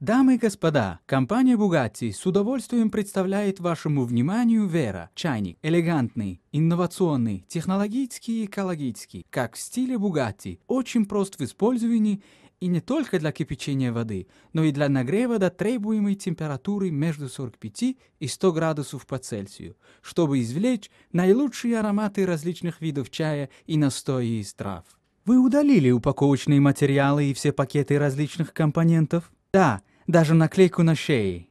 Дамы и господа, компания Bugatti с удовольствием представляет вашему вниманию Vera чайник, элегантный, инновационный, технологический и экологический, как в стиле Bugatti, очень прост в использовании и не только для кипячения воды, но и для нагрева до требуемой температуры между 45 и 100 градусов по Цельсию, чтобы извлечь наилучшие ароматы различных видов чая и настои из трав. Вы удалили упаковочные материалы и все пакеты различных компонентов? Да, даже наклейку на шее.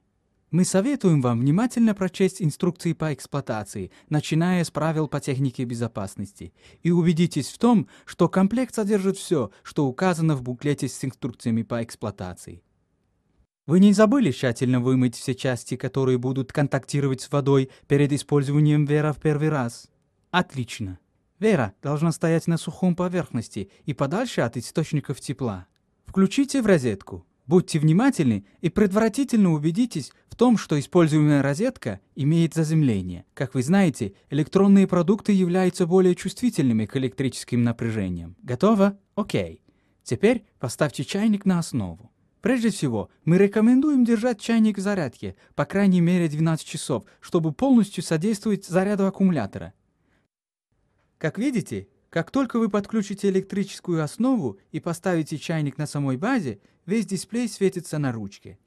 Мы советуем вам внимательно прочесть инструкции по эксплуатации, начиная с правил по технике безопасности, и убедитесь в том, что комплект содержит все, что указано в буклете с инструкциями по эксплуатации. Вы не забыли тщательно вымыть все части, которые будут контактировать с водой перед использованием вера в первый раз? Отлично. Вера должна стоять на сухом поверхности и подальше от источников тепла. Включите в розетку. Будьте внимательны и предварительно убедитесь в том, что используемая розетка имеет заземление. Как вы знаете, электронные продукты являются более чувствительными к электрическим напряжениям. Готово? Окей. Теперь поставьте чайник на основу. Прежде всего, мы рекомендуем держать чайник в зарядке, по крайней мере 12 часов, чтобы полностью содействовать заряду аккумулятора. Как видите, как только вы подключите электрическую основу и поставите чайник на самой базе, весь дисплей светится на ручке.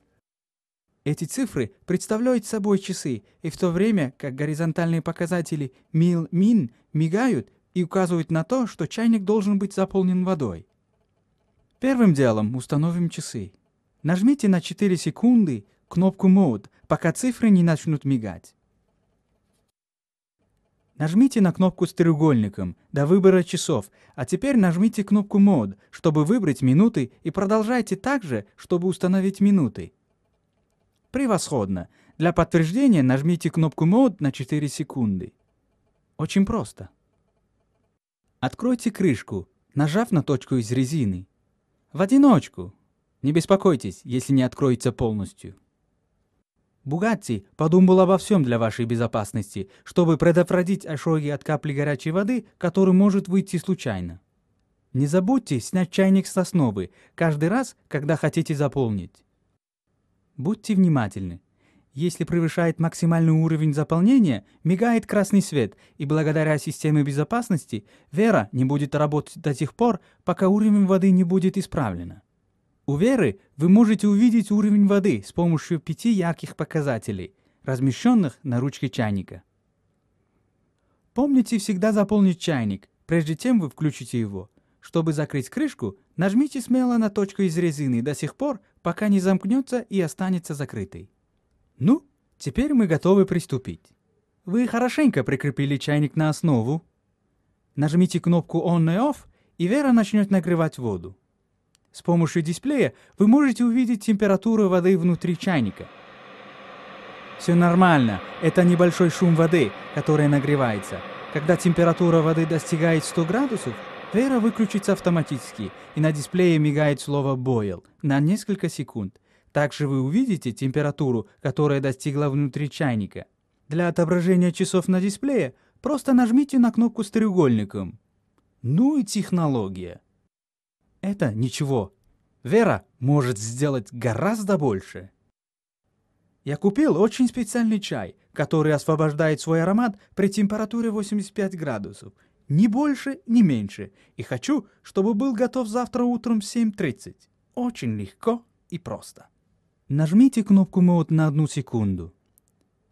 Эти цифры представляют собой часы, и в то время как горизонтальные показатели мил-мин мигают и указывают на то, что чайник должен быть заполнен водой. Первым делом установим часы. Нажмите на 4 секунды кнопку Mode, пока цифры не начнут мигать. Нажмите на кнопку с треугольником до выбора часов, а теперь нажмите кнопку «Мод», чтобы выбрать минуты и продолжайте так же, чтобы установить минуты. Превосходно! Для подтверждения нажмите кнопку «Мод» на 4 секунды. Очень просто. Откройте крышку, нажав на точку из резины. В одиночку. Не беспокойтесь, если не откроется полностью. Бугатти подумал обо всем для вашей безопасности, чтобы предотвратить ошоги от капли горячей воды, который может выйти случайно. Не забудьте снять чайник с основы каждый раз, когда хотите заполнить. Будьте внимательны. Если превышает максимальный уровень заполнения, мигает красный свет, и благодаря системе безопасности Вера не будет работать до тех пор, пока уровень воды не будет исправлено. У веры вы можете увидеть уровень воды с помощью пяти ярких показателей, размещенных на ручке чайника. Помните всегда заполнить чайник, прежде чем вы включите его. Чтобы закрыть крышку, нажмите смело на точку из резины до сих пор, пока не замкнется и останется закрытой. Ну, теперь мы готовы приступить. Вы хорошенько прикрепили чайник на основу. Нажмите кнопку «On» и «Off», и Вера начнет нагревать воду. С помощью дисплея вы можете увидеть температуру воды внутри чайника. Все нормально, это небольшой шум воды, который нагревается. Когда температура воды достигает 100 градусов, Вера выключится автоматически, и на дисплее мигает слово «boil» на несколько секунд. Также вы увидите температуру, которая достигла внутри чайника. Для отображения часов на дисплее просто нажмите на кнопку с треугольником. Ну и технология это ничего. Вера может сделать гораздо больше. Я купил очень специальный чай, который освобождает свой аромат при температуре 85 градусов. Ни больше, ни меньше. И хочу, чтобы был готов завтра утром в 7.30. Очень легко и просто. Нажмите кнопку Mode на одну секунду.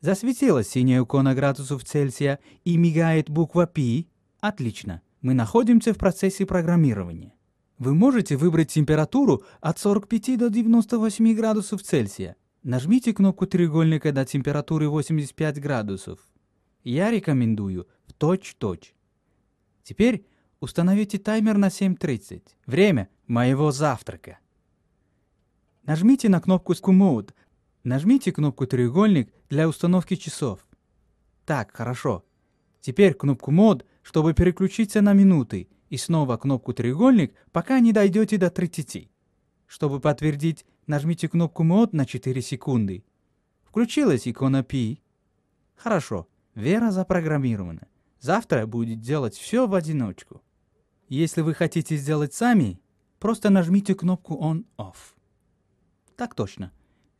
Засветилась синяя икона градусов Цельсия и мигает буква P. Отлично. Мы находимся в процессе программирования. Вы можете выбрать температуру от 45 до 98 градусов Цельсия. Нажмите кнопку треугольника до температуры 85 градусов. Я рекомендую в точь-точь. Теперь установите таймер на 7.30. Время моего завтрака. Нажмите на кнопку Scoot. Нажмите кнопку треугольник для установки часов. Так, хорошо. Теперь кнопку мод, чтобы переключиться на минуты – и снова кнопку «Треугольник», пока не дойдете до 30. Чтобы подтвердить, нажмите кнопку «Мод» на 4 секунды. Включилась икона P. Хорошо, Вера запрограммирована. Завтра будет делать все в одиночку. Если вы хотите сделать сами, просто нажмите кнопку «On-Off». Так точно.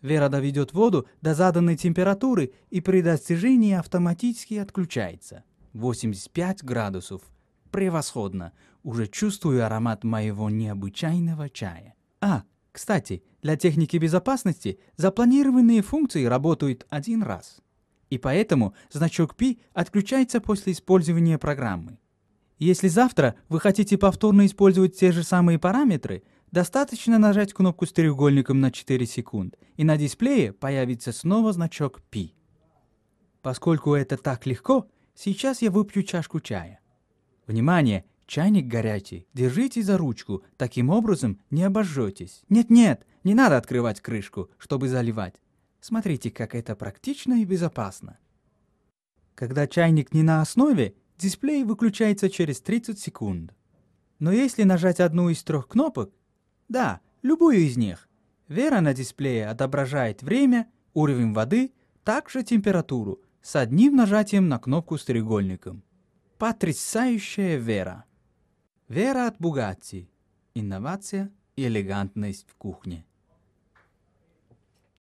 Вера доведет воду до заданной температуры и при достижении автоматически отключается. 85 градусов – Превосходно. Уже чувствую аромат моего необычайного чая. А, кстати, для техники безопасности запланированные функции работают один раз. И поэтому значок P отключается после использования программы. Если завтра вы хотите повторно использовать те же самые параметры, достаточно нажать кнопку с треугольником на 4 секунд, и на дисплее появится снова значок P. Поскольку это так легко, сейчас я выпью чашку чая. Внимание! Чайник горячий. Держите за ручку, таким образом не обожжетесь. Нет-нет, не надо открывать крышку, чтобы заливать. Смотрите, как это практично и безопасно. Когда чайник не на основе, дисплей выключается через 30 секунд. Но если нажать одну из трех кнопок, да, любую из них, Вера на дисплее отображает время, уровень воды, также температуру с одним нажатием на кнопку с треугольником. Потрясающая вера. Вера от Бугатти. Инновация и элегантность в кухне.